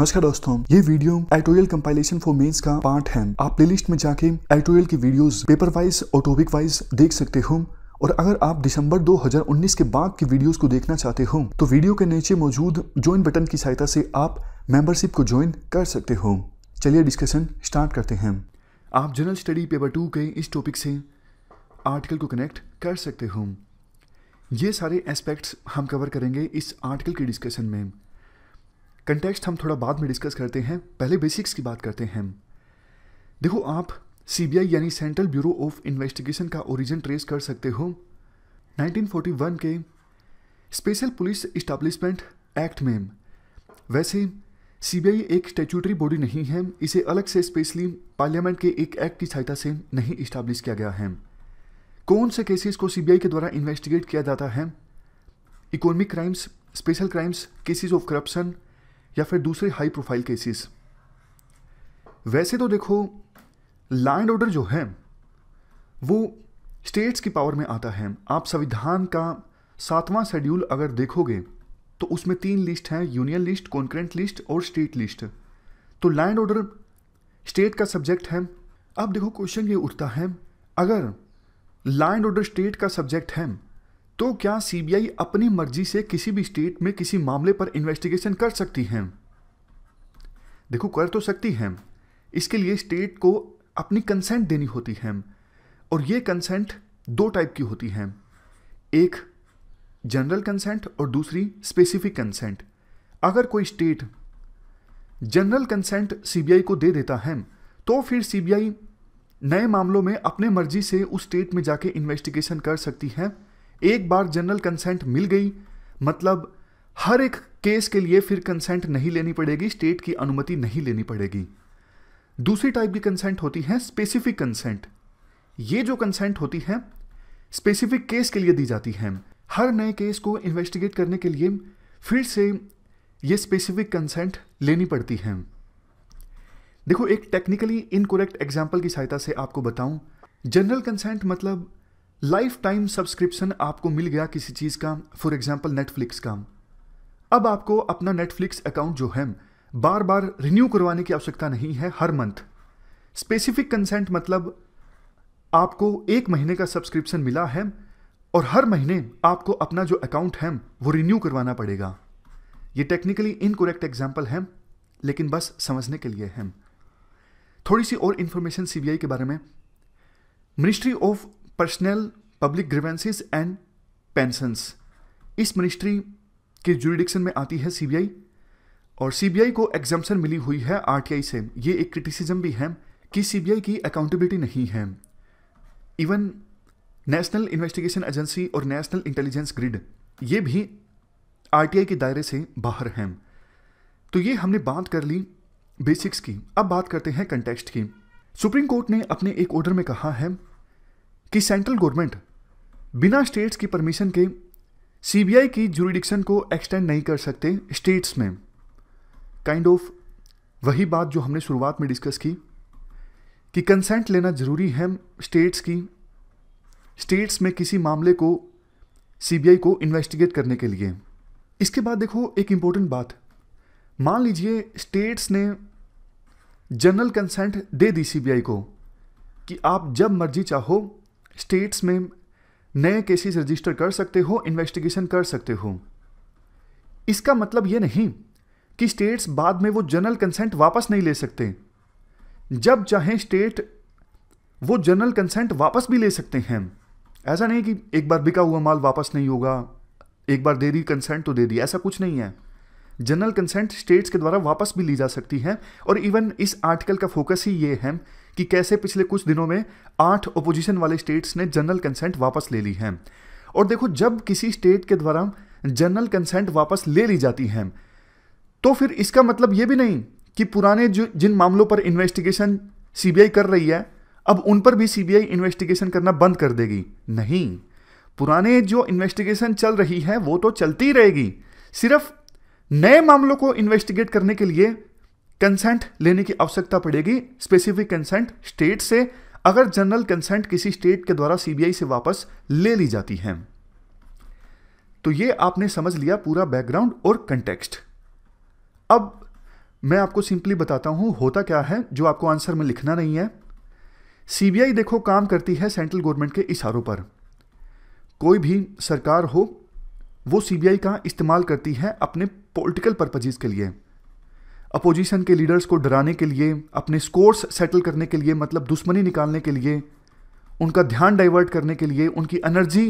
नमस्कार दोस्तों ये video editorial compilation for mains का पार्ट है आप प्लेलिस्ट में जाके एटोरियल की वीडियोस पेपर वाइज और टॉपिक वाइज देख सकते हो और अगर आप दिसंबर 2019 के बाद की वीडियोस को देखना चाहते हो तो वीडियो के नीचे मौजूद ज्वाइन बटन की सहायता से आप मेंबरशिप को ज्वाइन कर सकते हो चलिए डिस्कशन स्टार्ट करते हैं आप जनरल स्टडी पेपर टू के इस टॉपिक से आर्टिकल को कनेक्ट कर सकते हो ये सारे एस्पेक्ट्स हम कवर करेंगे इस आर्टिकल के डिस्कशन में कंटेक्स्ट हम थोड़ा बाद में डिस्कस करते हैं पहले बेसिक्स की बात करते हैं देखो आप सीबीआई यानी सेंट्रल ब्यूरो ऑफ इन्वेस्टिगेशन का ओरिजिन ट्रेस कर सकते हो 1941 के स्पेशल पुलिस इस्टाब्लिशमेंट एक्ट में वैसे सीबीआई एक स्टेचुटरी बॉडी नहीं है इसे अलग से स्पेशली पार्लियामेंट के एक एक्ट की सहायता से नहीं इस्टाब्लिश किया गया है कौन से केसेस को सीबीआई के द्वारा इन्वेस्टिगेट किया जाता है economic crimes special crimes cases of corruption या फिर दूसरे हाई प्रोफाइल केसेस वैसे तो देखो लैंड ऑर्डर जो है वो स्टेट्स की पावर में आता है आप संविधान का सातवां शेड्यूल अगर देखोगे तो उसमें तीन लिस्ट हैं यूनियन लिस्ट कॉन्क्रेंट लिस्ट और स्टेट लिस्ट तो लैंड ऑर्डर स्टेट का सब्जेक्ट है अब देखो क्वेश्चन ये उठता है अगर लॉ ऑर्डर स्टेट का सब्जेक्ट है तो क्या सीबीआई अपनी मर्जी से किसी भी स्टेट में किसी मामले पर इन्वेस्टिगेशन कर सकती है देखो कर तो सकती है इसके लिए स्टेट को अपनी कंसेंट देनी होती है और ये कंसेंट दो टाइप की होती है एक जनरल कंसेंट और दूसरी स्पेसिफिक कंसेंट अगर कोई स्टेट जनरल कंसेंट सीबीआई को दे देता है तो फिर सीबीआई नए मामलों में अपने मर्जी से उस स्टेट में जाके इन्वेस्टिगेशन कर सकती है एक बार जनरल कंसेंट मिल गई मतलब हर एक केस के लिए फिर कंसेंट नहीं लेनी पड़ेगी स्टेट की अनुमति नहीं लेनी पड़ेगी दूसरी टाइप की कंसेंट होती है स्पेसिफिक कंसेंट ये जो कंसेंट होती है स्पेसिफिक केस के लिए दी जाती है हर नए केस को इन्वेस्टिगेट करने के लिए फिर से ये स्पेसिफिक कंसेंट लेनी पड़ती है देखो एक टेक्निकली इनकोरेक्ट एग्जाम्पल की सहायता से आपको बताऊं जनरल कंसेंट मतलब लाइफ टाइम सब्सक्रिप्शन आपको मिल गया किसी चीज़ का फॉर एग्जाम्पल नेटफ्लिक्स का अब आपको अपना नेटफ्लिक्स अकाउंट जो है बार बार रिन्यू करवाने की आवश्यकता नहीं है हर मंथ स्पेसिफिक कंसेंट मतलब आपको एक महीने का सब्सक्रिप्शन मिला है और हर महीने आपको अपना जो अकाउंट है वो रिन्यू करवाना पड़ेगा ये टेक्निकली इनकोरेक्ट एग्जाम्पल है लेकिन बस समझने के लिए है थोड़ी सी और इन्फॉर्मेशन सीबीआई के बारे में ministry of personnel public grievances and pensions इस मिनिस्ट्री के जुरिडिक्शन में आती है सीबीआई और सीबीआई को एग्जाम्सन मिली हुई है आरटीआई से ये एक क्रिटिसिज्म भी है कि सीबीआई की अकाउंटेबिलिटी नहीं है इवन नेशनल इन्वेस्टिगेशन एजेंसी और नेशनल इंटेलिजेंस ग्रिड ये भी आरटीआई के दायरे से बाहर हैं तो ये हमने बात कर ली बेसिक्स की अब बात करते हैं कंटेक्स्ट की सुप्रीम कोर्ट ने अपने एक ऑर्डर में कहा है कि सेंट्रल गवर्नमेंट बिना स्टेट्स की परमिशन के सीबीआई की जुरिडिक्शन को एक्सटेंड नहीं कर सकते स्टेट्स में काइंड kind ऑफ of, वही बात जो हमने शुरुआत में डिस्कस की कि कंसेंट लेना ज़रूरी है स्टेट्स की स्टेट्स में किसी मामले को सीबीआई को इन्वेस्टिगेट करने के लिए इसके बाद देखो एक इंपॉर्टेंट बात मान लीजिए स्टेट्स ने जनरल कंसेंट दे दी सीबीआई को कि आप जब मर्जी चाहो स्टेट्स में नए केसेस रजिस्टर कर सकते हो इन्वेस्टिगेशन कर सकते हो इसका मतलब ये नहीं कि स्टेट्स बाद में वो जनरल कंसेंट वापस नहीं ले सकते जब चाहें स्टेट वो जनरल कंसेंट वापस भी ले सकते हैं ऐसा नहीं कि एक बार बिका हुआ माल वापस नहीं होगा एक बार दे दी कंसेंट तो दे दी ऐसा कुछ नहीं है जनरल कंसेंट स्टेट्स के द्वारा वापस भी ली जा सकती है और इवन इस आर्टिकल का फोकस ही ये है कि कैसे पिछले कुछ दिनों में आठ ओपोजिशन वाले स्टेट्स ने जनरल कंसेंट वापस ले ली है और देखो जब किसी स्टेट के द्वारा जनरल कंसेंट वापस ले ली जाती है तो फिर इसका मतलब ये भी नहीं कि पुराने जो जिन मामलों पर इन्वेस्टिगेशन सीबीआई कर रही है अब उन पर भी सीबीआई इन्वेस्टिगेशन करना बंद कर देगी नहीं पुराने जो इन्वेस्टिगेशन चल रही है वो तो चलती रहेगी सिर्फ नए मामलों को इन्वेस्टिगेट करने के लिए कंसेंट लेने की आवश्यकता पड़ेगी स्पेसिफिक कंसेंट स्टेट से अगर जनरल कंसेंट किसी स्टेट के द्वारा सीबीआई से वापस ले ली जाती है तो ये आपने समझ लिया पूरा बैकग्राउंड और कंटेक्स्ट अब मैं आपको सिंपली बताता हूं होता क्या है जो आपको आंसर में लिखना नहीं है सीबीआई देखो काम करती है सेंट्रल गवर्नमेंट के इशारों पर कोई भी सरकार हो वो सीबीआई का इस्तेमाल करती है अपने पॉलिटिकल पर्पजेज के लिए अपोजिशन के लीडर्स को डराने के लिए अपने स्कोर्स सेटल करने के लिए मतलब दुश्मनी निकालने के लिए उनका ध्यान डाइवर्ट करने के लिए उनकी एनर्जी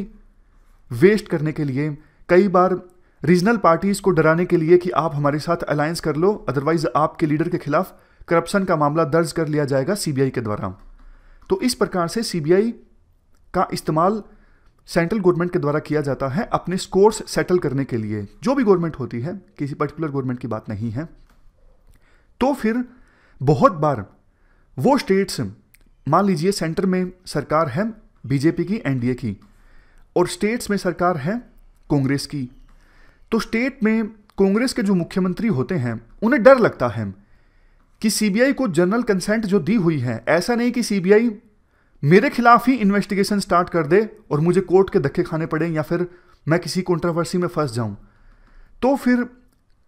वेस्ट करने के लिए कई बार रीजनल पार्टीज़ को डराने के लिए कि आप हमारे साथ अलायंस कर लो अदरवाइज आपके लीडर के खिलाफ करप्शन का मामला दर्ज कर लिया जाएगा सीबीआई के द्वारा तो इस प्रकार से सीबीआई का इस्तेमाल सेंट्रल गवर्नमेंट के द्वारा किया जाता है अपने स्कोर्स सेटल करने के लिए जो भी गवर्नमेंट होती है किसी पर्टिकुलर गवर्नमेंट की बात नहीं है तो फिर बहुत बार वो स्टेट्स मान लीजिए सेंटर में सरकार है बीजेपी की एनडीए की और स्टेट्स में सरकार है कांग्रेस की तो स्टेट में कांग्रेस के जो मुख्यमंत्री होते हैं उन्हें डर लगता है कि सीबीआई को जनरल कंसेंट जो दी हुई है ऐसा नहीं कि सीबीआई मेरे खिलाफ ही इन्वेस्टिगेशन स्टार्ट कर दे और मुझे कोर्ट के धक्के खाने पड़े या फिर मैं किसी कॉन्ट्रोवर्सी में फंस जाऊं तो फिर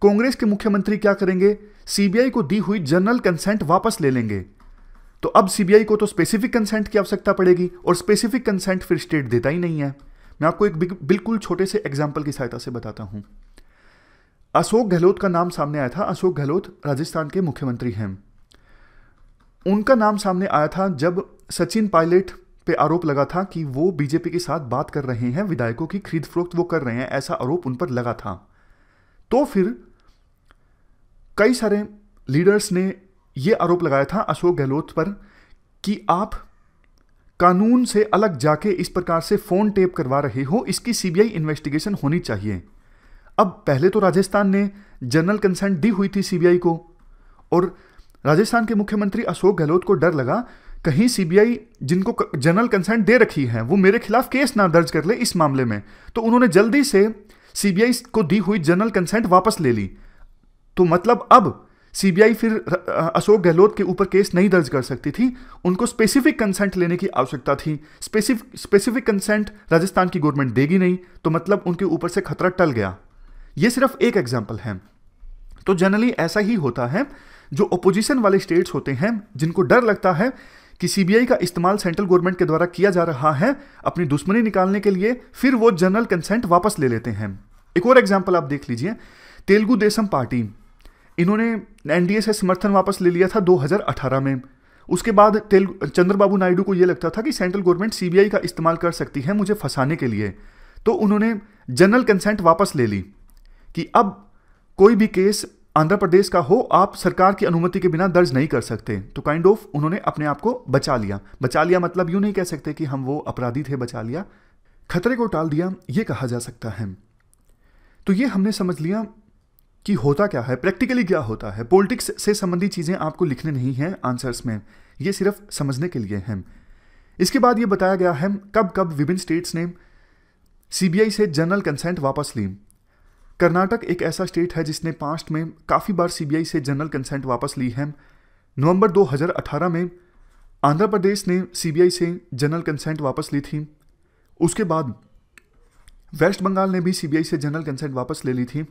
कांग्रेस के मुख्यमंत्री क्या करेंगे सीबीआई को दी हुई जनरल कंसेंट वापस ले लेंगे तो अब सीबीआई को तो स्पेसिफिक कंसेंट की आवश्यकता पड़ेगी और स्पेसिफिक कंसेंट फिर स्टेट देता ही नहीं है मैं आपको एक बिल्कुल छोटे से एग्जाम्पल की सहायता से बताता हूं अशोक गहलोत का नाम सामने आया था अशोक गहलोत राजस्थान के मुख्यमंत्री हैं उनका नाम सामने आया था जब सचिन पायलट पे आरोप लगा था कि वो बीजेपी के साथ बात कर रहे हैं विधायकों की खरीद फरोख्त वो कर रहे हैं ऐसा आरोप उन पर लगा था तो फिर कई सारे लीडर्स ने ये आरोप लगाया था अशोक गहलोत पर कि आप कानून से अलग जाके इस प्रकार से फ़ोन टेप करवा रहे हो इसकी सीबीआई इन्वेस्टिगेशन होनी चाहिए अब पहले तो राजस्थान ने जनरल कंसेंट दी हुई थी सीबीआई को और राजस्थान के मुख्यमंत्री अशोक गहलोत को डर लगा कहीं सीबीआई जिनको जनरल कंसेंट दे रखी है वो मेरे खिलाफ केस ना दर्ज कर ले इस मामले में तो उन्होंने जल्दी से सीबीआई को दी हुई जनरल कंसेंट वापस ले ली तो मतलब अब सीबीआई फिर अशोक गहलोत के ऊपर केस नहीं दर्ज कर सकती थी उनको स्पेसिफिक कंसेंट लेने की आवश्यकता थी स्पेसिफिक स्पेसिफिक कंसेंट राजस्थान की गवर्नमेंट देगी नहीं तो मतलब उनके ऊपर से खतरा टल गया ये सिर्फ एक एग्जाम्पल है तो जनरली ऐसा ही होता है जो अपोजिशन वाले स्टेट्स होते हैं जिनको डर लगता है कि सीबीआई का इस्तेमाल सेंट्रल गवर्नमेंट के द्वारा किया जा रहा है अपनी दुश्मनी निकालने के लिए फिर वो जनरल कंसेंट वापस ले लेते हैं एक और एग्जाम्पल आप देख लीजिए तेलुगु देशम पार्टी इन्होंने एनडीए से समर्थन वापस ले लिया था 2018 में उसके बाद तेलुगु चंद्रबाबू नायडू को यह लगता था कि सेंट्रल गवर्नमेंट सीबीआई का इस्तेमाल कर सकती है मुझे फंसाने के लिए तो उन्होंने जनरल कंसेंट वापस ले ली कि अब कोई भी केस आंध्र प्रदेश का हो आप सरकार की अनुमति के बिना दर्ज नहीं कर सकते तो काइंड kind ऑफ of उन्होंने अपने आप को बचा लिया बचा लिया मतलब यूं नहीं कह सकते कि हम वो अपराधी थे बचा लिया खतरे को टाल दिया ये कहा जा सकता है तो ये हमने समझ लिया कि होता क्या है प्रैक्टिकली क्या होता है पॉलिटिक्स से संबंधी चीज़ें आपको लिखने नहीं है आंसर्स में ये सिर्फ समझने के लिए हैं इसके बाद ये बताया गया है कब कब विभिन्न स्टेट्स ने सीबीआई से जनरल कंसेंट वापस ली कर्नाटक एक ऐसा स्टेट है जिसने पास्ट में काफ़ी बार सीबीआई से जनरल कंसेंट वापस ली है नवंबर 2018 में आंध्र प्रदेश ने सीबीआई से जनरल कंसेंट वापस ली थी उसके बाद वेस्ट बंगाल ने भी सीबीआई से जनरल कंसेंट वापस ले ली थी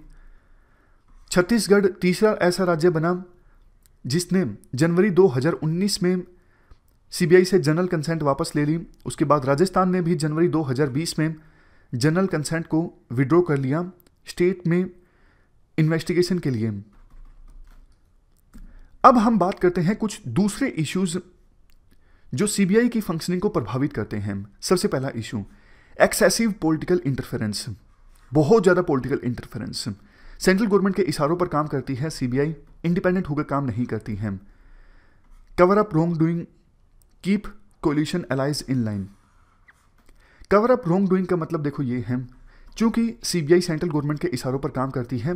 छत्तीसगढ़ तीसरा ऐसा राज्य बना जिसने जनवरी 2019 में सीबीआई से जनरल कंसेंट वापस ले ली उसके बाद राजस्थान ने भी जनवरी 2020 में जनरल कंसेंट को विड्रॉ कर लिया स्टेट में इन्वेस्टिगेशन के लिए अब हम बात करते हैं कुछ दूसरे इश्यूज जो सीबीआई की फंक्शनिंग को प्रभावित करते हैं सबसे पहला इशू एक्सेसिव पॉलिटिकल इंटरफेरेंस बहुत ज़्यादा पॉलिटिकल इंटरफेरेंस सेंट्रल गवर्नमेंट के इशारों पर काम करती है सीबीआई इंडिपेंडेंट होकर काम नहीं करती है cover up wrongdoing keep coalition allies in line cover up wrongdoing का मतलब देखो ये है चूंकि सीबीआई सेंट्रल गवर्नमेंट के इशारों पर काम करती है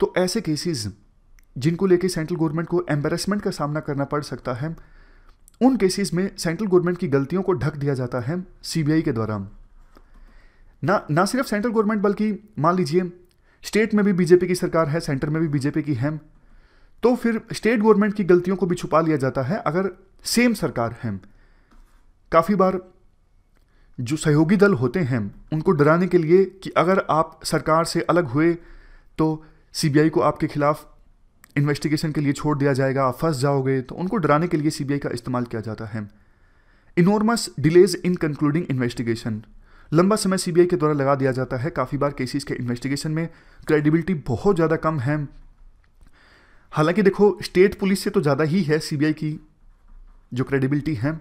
तो ऐसे केसेस जिनको लेके सेंट्रल गवर्नमेंट को एम्बेरसमेंट का सामना करना पड़ सकता है उन केसेस में सेंट्रल गवर्नमेंट की गलतियों को ढक दिया जाता है सीबीआई के द्वारा ना ना सिर्फ सेंट्रल गवर्नमेंट बल्कि मान लीजिए स्टेट में भी बीजेपी की सरकार है सेंटर में भी बीजेपी की है तो फिर स्टेट गवर्नमेंट की गलतियों को भी छुपा लिया जाता है अगर सेम सरकार है काफ़ी बार जो सहयोगी दल होते हैं उनको डराने के लिए कि अगर आप सरकार से अलग हुए तो सीबीआई को आपके खिलाफ इन्वेस्टिगेशन के लिए छोड़ दिया जाएगा आप फंस जाओगे तो उनको डराने के लिए सीबीआई का इस्तेमाल किया जाता है enormous delays in concluding investigation लंबा समय सीबीआई के द्वारा लगा दिया जाता है काफ़ी बार केसेस के इन्वेस्टिगेशन में क्रेडिबिलिटी बहुत ज़्यादा कम है हालांकि देखो स्टेट पुलिस से तो ज़्यादा ही है सीबीआई की जो क्रेडिबिलिटी है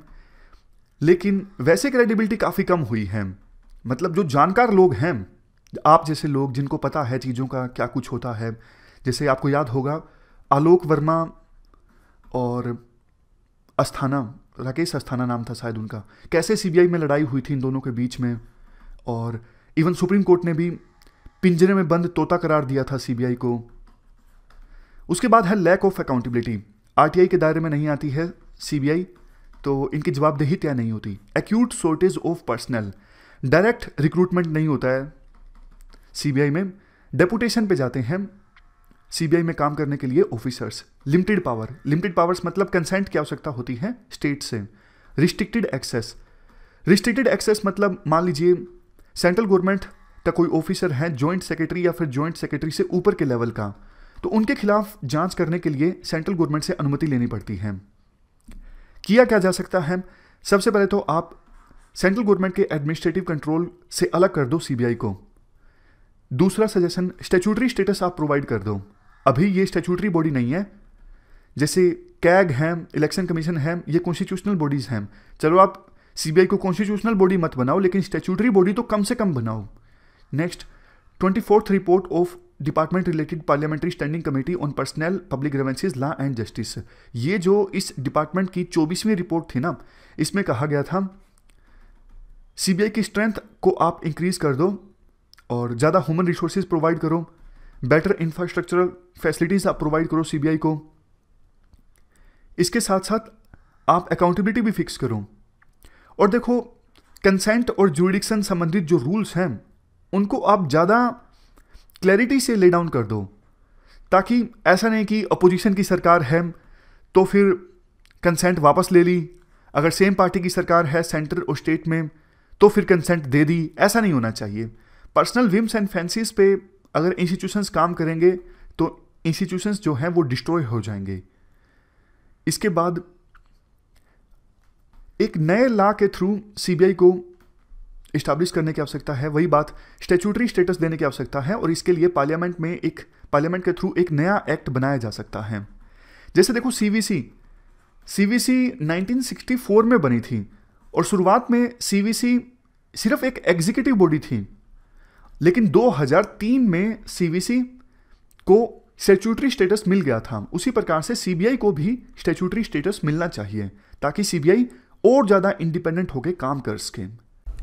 लेकिन वैसे क्रेडिबिलिटी काफ़ी कम हुई है मतलब जो जानकार लोग हैं आप जैसे लोग जिनको पता है चीज़ों का क्या कुछ होता है जैसे आपको याद होगा आलोक वर्मा और अस्थाना राकेश अस्थाना नाम था शायद उनका कैसे सीबीआई में लड़ाई हुई थी इन दोनों के बीच में और इवन सुप्रीम कोर्ट ने भी पिंजरे में बंद तोता करार दिया था सीबीआई को उसके बाद है लैक ऑफ अकाउंटेबिलिटी आरटीआई के दायरे में नहीं आती है सीबीआई तो इनकी जवाबदेही तय नहीं होती acute shortage of personnel direct recruitment नहीं होता है सीबीआई में डेपुटेशन पे जाते हैं सीबीआई में काम करने के लिए officers limited power limited powers मतलब कंसेंट की आवश्यकता होती है स्टेट से रिस्ट्रिक्टेड एक्सेस रिस्ट्रिक्टेड एक्सेस मतलब मान लीजिए सेंट्रल गवर्नमेंट का कोई ऑफिसर है ज्वाइंट सेक्रेटरी या फिर ज्वाइंट सेक्रेटरी से ऊपर के लेवल का तो उनके खिलाफ जांच करने के लिए सेंट्रल गवर्नमेंट से अनुमति लेनी पड़ती है किया क्या जा सकता है सबसे पहले तो आप सेंट्रल गवर्नमेंट के एडमिनिस्ट्रेटिव कंट्रोल से अलग कर दो सीबीआई को दूसरा सजेशन स्टेचूटरी स्टेटस आप प्रोवाइड कर दो अभी ये स्टेचूटरी बॉडी नहीं है जैसे कैग है इलेक्शन कमीशन है ये कॉन्स्टिट्यूशनल बॉडीज़ हैं चलो आप सीबीआई को कॉन्स्टिट्यूशनल बॉडी मत बनाओ लेकिन स्टेचूटरी बॉडी तो कम से कम बनाओ next twenty fourth report of department related parliamentary standing committee on personnel public grievances law and justice ये जो इस डिपार्टमेंट की चौबीसवीं रिपोर्ट थी ना इसमें कहा गया था सीबीआई की स्ट्रेंथ को आप इंक्रीज कर दो और ज़्यादा ह्यूमन रिसोर्सेज प्रोवाइड करो बेटर इंफ्रास्ट्रक्चरल फैसिलिटीज़ आप प्रोवाइड करो सीबीआई को इसके साथ साथ आप अकाउंटेबिलिटी भी फिक्स करो और देखो कंसेंट और जुडिक्सन संबंधित जो रूल्स हैं उनको आप ज़्यादा क्लैरिटी से ले डाउन कर दो ताकि ऐसा नहीं कि अपोजिशन की सरकार है तो फिर कंसेंट वापस ले ली अगर सेम पार्टी की सरकार है सेंटर और स्टेट में तो फिर कंसेंट दे दी ऐसा नहीं होना चाहिए पर्सनल विम्स एंड फैंसीज पे अगर इंस्टीट्यूशंस काम करेंगे तो इंस्टीट्यूशंस जो हैं वो डिस्ट्रॉय हो जाएंगे इसके बाद एक नए ला के थ्रू सीबीआई को इस्टाब्लिश करने की आवश्यकता है वही बात स्टेचूटरी स्टेटस देने की आवश्यकता है और इसके लिए पार्लियामेंट में एक पार्लियामेंट के थ्रू एक नया एक्ट बनाया जा सकता है जैसे देखो सीवीसी सीवीसी 1964 में बनी थी और शुरुआत में सीवीसी सिर्फ एक एग्जीक्यूटिव बॉडी थी लेकिन 2003 में सीवीसी को स्टेचूटरी स्टेटस मिल गया था उसी प्रकार से सीबीआई को भी स्टेचूटरी स्टेटस मिलना चाहिए ताकि सीबीआई और ज़्यादा इंडिपेंडेंट होकर काम कर सके